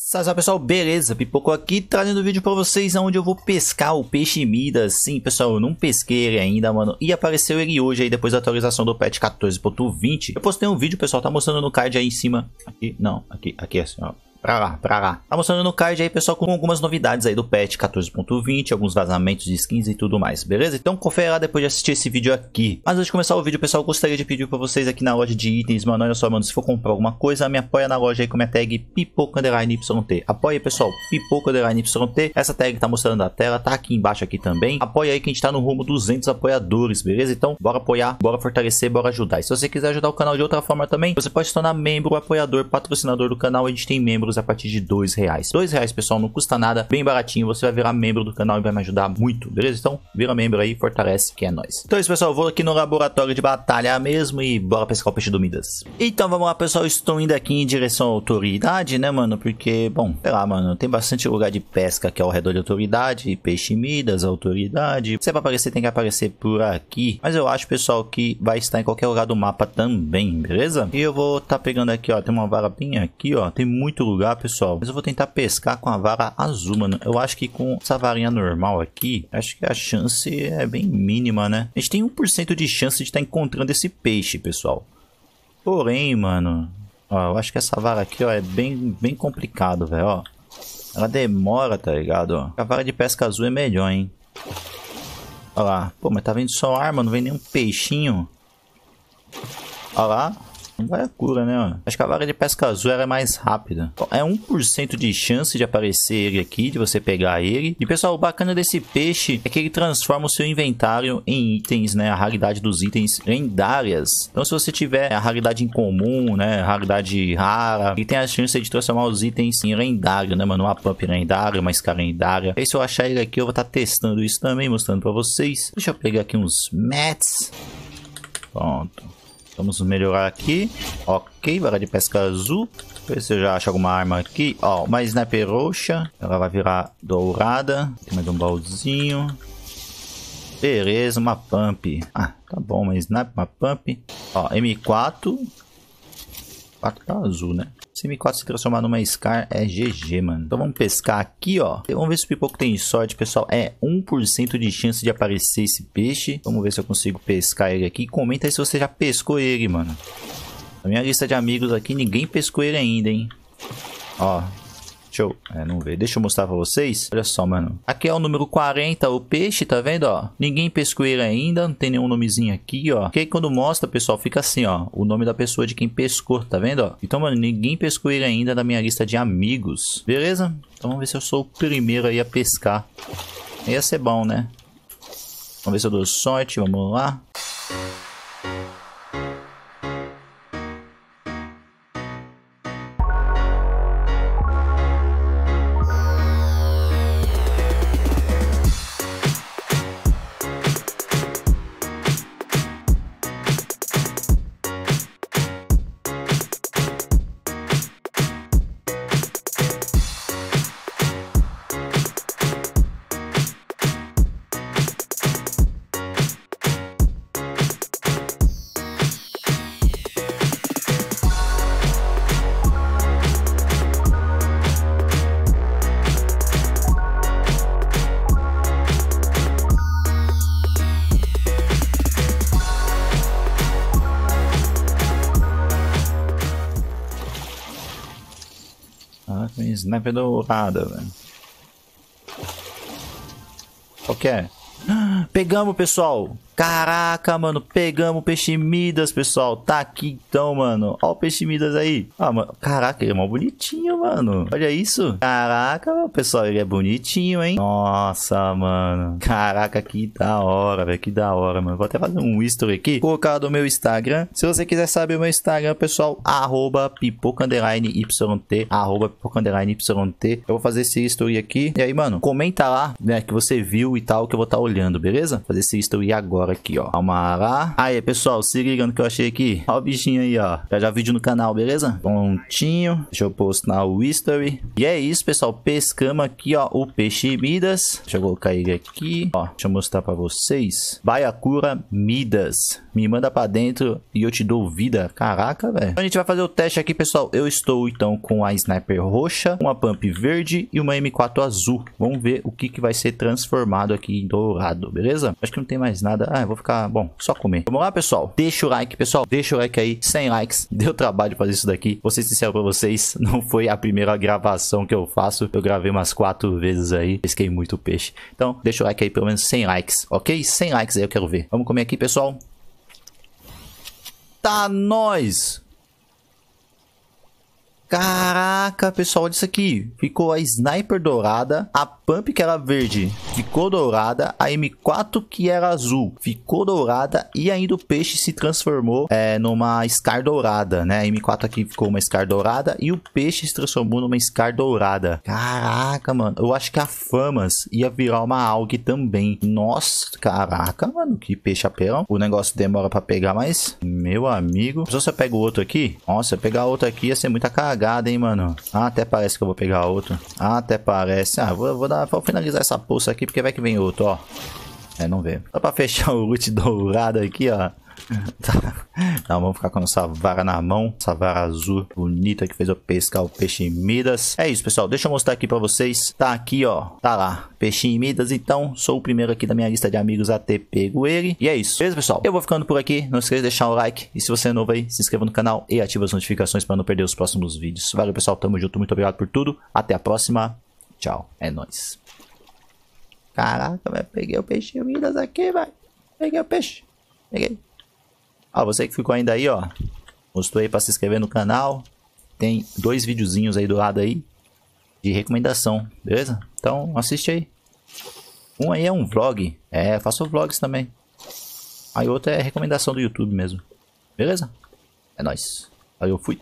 Salve pessoal, beleza? Pipoco aqui trazendo vídeo pra vocês onde eu vou pescar o peixe Midas. Sim, pessoal, eu não pesquei ele ainda, mano. E apareceu ele hoje aí depois da atualização do patch 14.20. Eu postei um vídeo, pessoal, tá mostrando no card aí em cima. Aqui, não, aqui, aqui assim, ó. Pra lá, pra lá. Tá mostrando no card aí, pessoal, com algumas novidades aí do patch 14.20, alguns vazamentos de skins e tudo mais, beleza? Então confere lá depois de assistir esse vídeo aqui. Mas antes de começar o vídeo, pessoal, eu gostaria de pedir pra vocês aqui na loja de itens, mano, olha só, mano, se for comprar alguma coisa, me apoia na loja aí com a minha tag PipocaUnderlineYT. Apoia, pessoal, PipocaUnderlineYT. Essa tag tá mostrando na tela, tá aqui embaixo aqui também. Apoia aí que a gente tá no rumo 200 apoiadores, beleza? Então, bora apoiar, bora fortalecer, bora ajudar. E se você quiser ajudar o canal de outra forma também, você pode se tornar membro, apoiador, patrocinador do canal. A gente tem membro membros a partir de dois reais. Dois reais, pessoal, não custa nada, bem baratinho. Você vai virar membro do canal e vai me ajudar muito, beleza? Então, vira membro aí, fortalece, que é nóis. Então é isso, pessoal. Vou aqui no laboratório de batalha mesmo e bora pescar o peixe do Midas. Então, vamos lá, pessoal. Estou indo aqui em direção à autoridade, né, mano? Porque, bom, sei lá, mano, tem bastante lugar de pesca aqui ao redor de autoridade, peixe Midas, autoridade. Se é pra aparecer, tem que aparecer por aqui. Mas eu acho, pessoal, que vai estar em qualquer lugar do mapa também, beleza? E eu vou tá pegando aqui, ó, tem uma vara bem aqui, ó. Tem muito lugar lugar, pessoal. Mas eu vou tentar pescar com a vara azul, mano. Eu acho que com essa varinha normal aqui, acho que a chance é bem mínima, né? A gente tem 1% de chance de estar tá encontrando esse peixe, pessoal. Porém, mano... Ó, eu acho que essa vara aqui, ó, é bem, bem complicado, velho, ó. Ela demora, tá ligado, A vara de pesca azul é melhor, hein. Olha lá. Pô, mas tá vendo só arma, não vem nenhum peixinho. Olha lá vai a cura, né, Acho que a vara de pesca azul era mais rápida. É 1% de chance de aparecer ele aqui, de você pegar ele. E, pessoal, o bacana desse peixe é que ele transforma o seu inventário em itens, né? A raridade dos itens lendárias. Então, se você tiver a raridade em comum, né? Raridade rara, ele tem a chance de transformar os itens em lendário, né, mano? Uma pump lendária, uma escala lendária. E aí, se eu achar ele aqui, eu vou estar tá testando isso também, mostrando pra vocês. Deixa eu pegar aqui uns mats. Pronto. Vamos melhorar aqui. Ok, vara de pesca azul. Ver se eu já acho alguma arma aqui. Ó, uma sniper roxa. Ela vai virar dourada. Tem mais um baúzinho. Beleza, uma pump. Ah, tá bom, uma sniper, uma pump. Ó, M4. 4 tá azul, né? m 4 se transformar numa Scar é GG, mano. Então vamos pescar aqui, ó. Vamos ver se o Pipoco tem sorte, pessoal. É 1% de chance de aparecer esse peixe. Vamos ver se eu consigo pescar ele aqui. Comenta aí se você já pescou ele, mano. Na minha lista de amigos aqui, ninguém pescou ele ainda, hein. Ó, Deixa eu... É, não veio. Deixa eu mostrar pra vocês. Olha só, mano. Aqui é o número 40, o peixe, tá vendo, ó? Ninguém pescou ele ainda, não tem nenhum nomezinho aqui, ó. Porque aí quando mostra, pessoal, fica assim, ó. O nome da pessoa de quem pescou, tá vendo, ó? Então, mano, ninguém pescou ele ainda na minha lista de amigos. Beleza? Então vamos ver se eu sou o primeiro aí a pescar. Ia ser bom, né? Vamos ver se eu dou sorte, vamos lá. Tem né? sniper dourada, velho. Qual que é? Pegamos, pessoal! Caraca, mano, pegamos o peixe Midas, pessoal. Tá aqui então, mano. Ó o peixe Midas aí. Ah, mano, caraca, ele é mó bonitinho, mano. Olha isso. Caraca, pessoal, ele é bonitinho, hein? Nossa, mano. Caraca, que da hora, velho. Que da hora, mano. Vou até fazer um history aqui. Colocar do meu Instagram. Se você quiser saber o meu Instagram, pessoal, arroba pipoca_yt, arroba pipoca_yt. Eu vou fazer esse history aqui. E aí, mano, comenta lá, né, que você viu e tal, que eu vou estar tá olhando, beleza? Vou fazer esse history agora aqui, ó. Almará. Aí, pessoal, se liga no que eu achei aqui. Ó o bichinho aí, ó. Já já vídeo no canal, beleza? Prontinho. Deixa eu postar o history. E é isso, pessoal. Pescamos aqui, ó, o peixe Midas. Deixa eu colocar ele aqui. Ó, deixa eu mostrar pra vocês. Baiacura Midas. Me manda pra dentro e eu te dou vida. Caraca, velho. Então a gente vai fazer o teste aqui, pessoal. Eu estou, então, com a Sniper roxa, uma Pump verde e uma M4 azul. Vamos ver o que, que vai ser transformado aqui em dourado, beleza? Acho que não tem mais nada. Ah, ah, eu vou ficar, bom, só comer. Vamos lá, pessoal. Deixa o like, pessoal. Deixa o like aí. 100 likes. Deu trabalho fazer isso daqui. Vou ser sincero pra vocês, não foi a primeira gravação que eu faço. Eu gravei umas quatro vezes aí. Pesquei muito peixe. Então, deixa o like aí, pelo menos 100 likes, ok? 100 likes aí, eu quero ver. Vamos comer aqui, pessoal. Tá nós! Caraca, pessoal, olha isso aqui. Ficou a sniper dourada, a Pump que era verde ficou dourada, a M4 que era azul ficou dourada e ainda o peixe se transformou é, numa Scar dourada, né? A M4 aqui ficou uma Scar dourada e o peixe se transformou numa Scar dourada. Caraca, mano, eu acho que a Famas ia virar uma AUG também. Nossa, caraca, mano, que peixe apelão. O negócio demora pra pegar, mas, meu amigo, se você pega outro aqui, nossa, pegar outro aqui ia ser muita cagada, hein, mano. Ah, até parece que eu vou pegar outro. Ah, até parece. Ah, vou, vou dar finalizar, vou finalizar essa poça aqui, porque vai que vem outro, ó. É, não vê. Só pra fechar o loot dourado aqui, ó. Tá. Não, vamos ficar com nossa vara na mão. Essa vara azul bonita que fez eu pescar o peixe em Midas. É isso, pessoal. Deixa eu mostrar aqui pra vocês. Tá aqui, ó. Tá lá. Peixe em Midas. Então, sou o primeiro aqui da minha lista de amigos a ter pego ele. E é isso. Beleza, pessoal? Eu vou ficando por aqui. Não esqueça de deixar o like. E se você é novo aí, se inscreva no canal e ative as notificações pra não perder os próximos vídeos. Valeu, pessoal. Tamo junto. Muito obrigado por tudo. Até a próxima. Tchau. É nóis. Caraca, velho. Peguei o peixinho Minas aqui, vai, Peguei o peixe. Peguei. Ó, ah, você que ficou ainda aí, ó. Gostou aí pra se inscrever no canal. Tem dois videozinhos aí do lado aí. De recomendação, beleza? Então assiste aí. Um aí é um vlog. É, faço vlogs também. Aí outro é recomendação do YouTube mesmo. Beleza? É nóis. Aí eu fui.